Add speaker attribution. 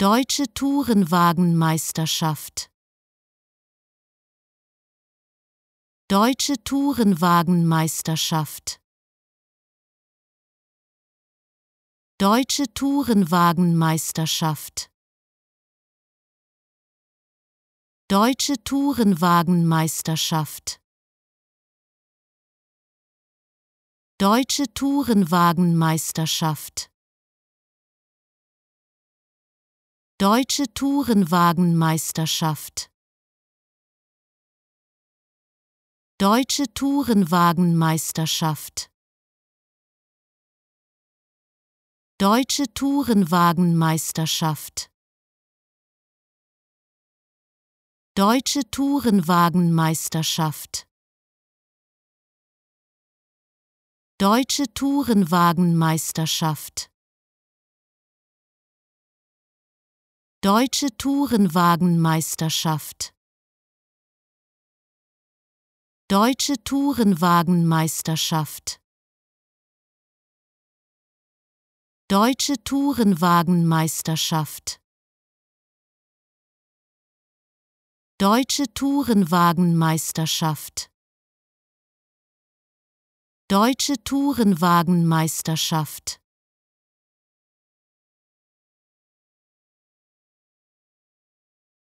Speaker 1: Deutsche Tourenwagenmeisterschaft Deutsche Tourenwagenmeisterschaft Deutsche Tourenwagenmeisterschaft Deutsche Tourenwagenmeisterschaft Deutsche Tourenwagenmeisterschaft Deutsche Tourenwagenmeisterschaft Deutsche Tourenwagenmeisterschaft Deutsche Tourenwagenmeisterschaft Deutsche Tourenwagenmeisterschaft Deutsche Tourenwagenmeisterschaft Deutsche Tourenwagenmeisterschaft Deutsche Tourenwagenmeisterschaft Deutsche Tourenwagenmeisterschaft Deutsche Tourenwagenmeisterschaft Deutsche Tourenwagenmeisterschaft